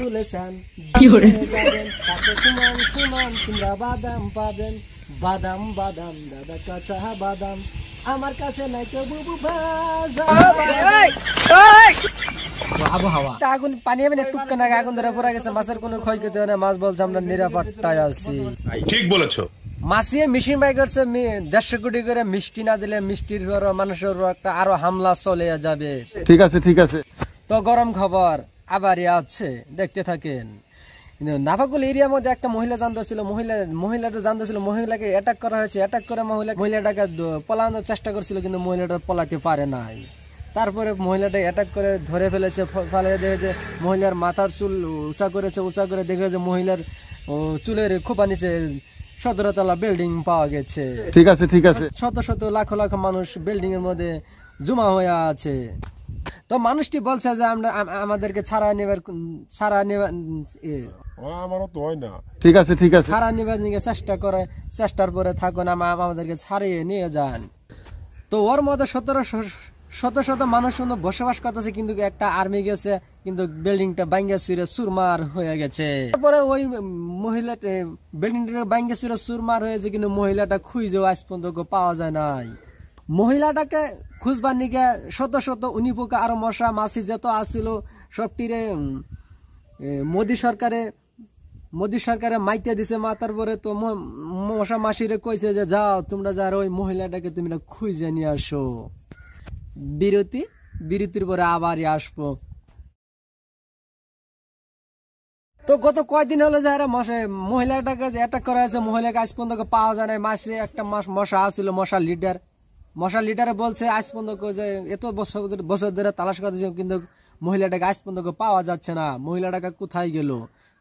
বাদাম পাবেন বাদাম বাদাম দাদা কাঁচা বাদাম আমার কাছে নাই তো বুবু আগুন পানি মানে না আগুন ধরে গেছে মাছের কোনো হয় না মাছ বলছে আমরা নিরাপত্তায় আছি ঠিক বলেছো মাসিয়ে মেশিন বাই করছে দেড়শো কোটি করে মিষ্টি না দিলে মিষ্টির মানুষের একটা আরো হামলা চলে যাবে ঠিক আছে ঠিক আছে তো গরম খবর আবার আছে দেখতে থাকেন নাফাকুল এরিয়ার মধ্যে একটা মহিলা জানতে ছিল মহিলা মহিলাটা জানতে ছিল মহিলাকে অ্যাটাক করা হয়েছে অ্যাটাক করে মহিলা মহিলাটাকে পলানোর চেষ্টা করছিল কিন্তু মহিলাটা পলাতে পারে নাই তারপরে মহিলাটা অ্যাটাক করে ধরে ফেলেছে ফলে দেখেছে মহিলার মাথার চুল উঁচা করেছে উঁচা করে দেখেছে মহিলার চুলের খোপা নিচে সতেরোতলা বিল্ডিং পাওয়া গেছে ঠিক আছে ঠিক আছে শত শত লাখ লাখ মানুষ বিল্ডিং এর মধ্যে জমা হয়ে আছে তো মানুষটি বলছে যে আমরা আমাদেরকে ছাড়া নেবার ছাড়া নেবার হ্যাঁ, তো হয় না ঠিক আছে ঠিক আছে ছাড়া নেবার নিয়ে চেষ্টা করে চেষ্টার পরে থাকুন আমাদেরকে ছাড়িয়ে নিয়ে যান তো ওর শত শত মানুষ বসবাস করতেছে কিন্তু একটা আর্মি গেছে কিন্তু বিল্ডিংটা বাঙ্গা চুরে সুরমার হয়ে গেছে তারপরে ওই মহিলা বিল্ডিংটা বাঙ্গা চুরে সুরমার হয়েছে কিন্তু মহিলাটা খুঁজেও আজ পর্যন্ত পাওয়া যায় নাই মহিলাটাকে খুঁজবার নিকে শত শত উনি পোকা আর মশা মাছি যত আসছিল সবটিরে মোদী সরকারে মোদী সরকারে মাইতে দিছে মা তারপরে তো মশা মাসিরে কইছে যে যাও তোমরা যার ওই মহিলাটাকে তুমি খুঁজে নিয়ে আসো বিরতি বিরতির পরে আবারই আসবো তো গত কয়দিন হলো যে মহিলাটাকে অ্যাটাক করা হয়েছে মহিলাকে আজ পর্যন্ত পাওয়া যায় মাসে একটা মাস মশা আসছিল মশা লিডার মশার লিডারে বলছে আজ পর্যন্ত যে এত বছর বছর ধরে তালাশ করা কিন্তু মহিলাটাকে আজ পর্যন্ত পাওয়া যাচ্ছে না মহিলাটাকে কোথায় গেল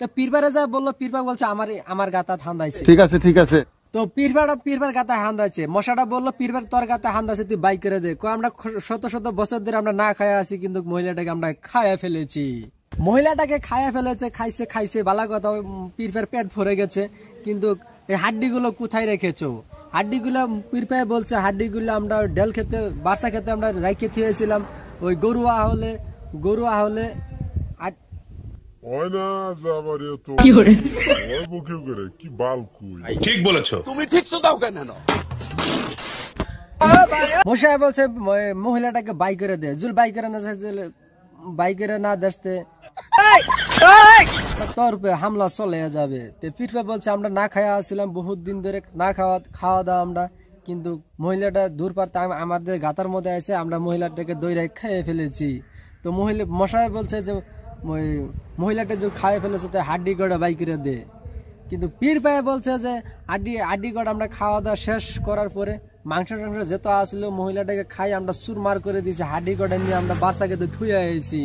তো পীরবারে যা বললো পীরবা বলছে আমার আমার গাতা থান্দাইছে ঠিক আছে ঠিক আছে তো পীরবাড়া পীরবার গাতা হান্দাছে মশাটা বললো পীরবার তোর গাতা হান্দাছে তুই বাইক করে দে আমরা শত শত বছর ধরে আমরা না খায় আছি কিন্তু মহিলাটাকে আমরা খায়া ফেলেছি মহিলাটাকে খায়া ফেলেছে খাইছে খাইছে বালা কথা পীরবার পেট ভরে গেছে কিন্তু এই হাড্ডিগুলো কোথায় রেখেছো হাড্ডিগুলো পিরপায় বলছে হাড্ডিগুলো আমরা ডেল খেতে বাচ্চা খেতে আমরা রাইখে থিয়েছিলাম ওই গরুয়া হলে গরুয়া হলে মশাই বলছে মহিলাটাকে বাই করে দে জুল বাই করে না বাই করে না দেখতে হামলা চলে যাবে বলছে আমরা না আসছিলাম বহুত দিন ধরে না খাওয়া খাওয়া দাওয়া আমরা কিন্তু মহিলাটা দূর আমাদের গাতার মধ্যে আছে আমরা মহিলাটাকে দৈরাই খেয়ে ফেলেছি তো মহিলা মশাই বলছে যে মহিলাটা যে খাইয়ে ফেলেছে হাড্ডি গড়া দে কিন্তু পীর পায়ে বলছে যে আড্ডি আড্ডি গড় আমরা খাওয়া দাওয়া শেষ করার পরে মাংস টাংস যেত আসলো মহিলাটাকে খাই আমরা সুরমার করে দিয়েছি হাড্ডি গড়া নিয়ে আমরা বাচ্চাকে তো ধুয়ে আসি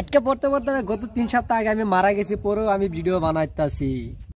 আজকে পড়তে পড়তে গত তিন সপ্তাহ আগে আমি মারা গেছি পরেও আমি ভিডিও বানাইতেছি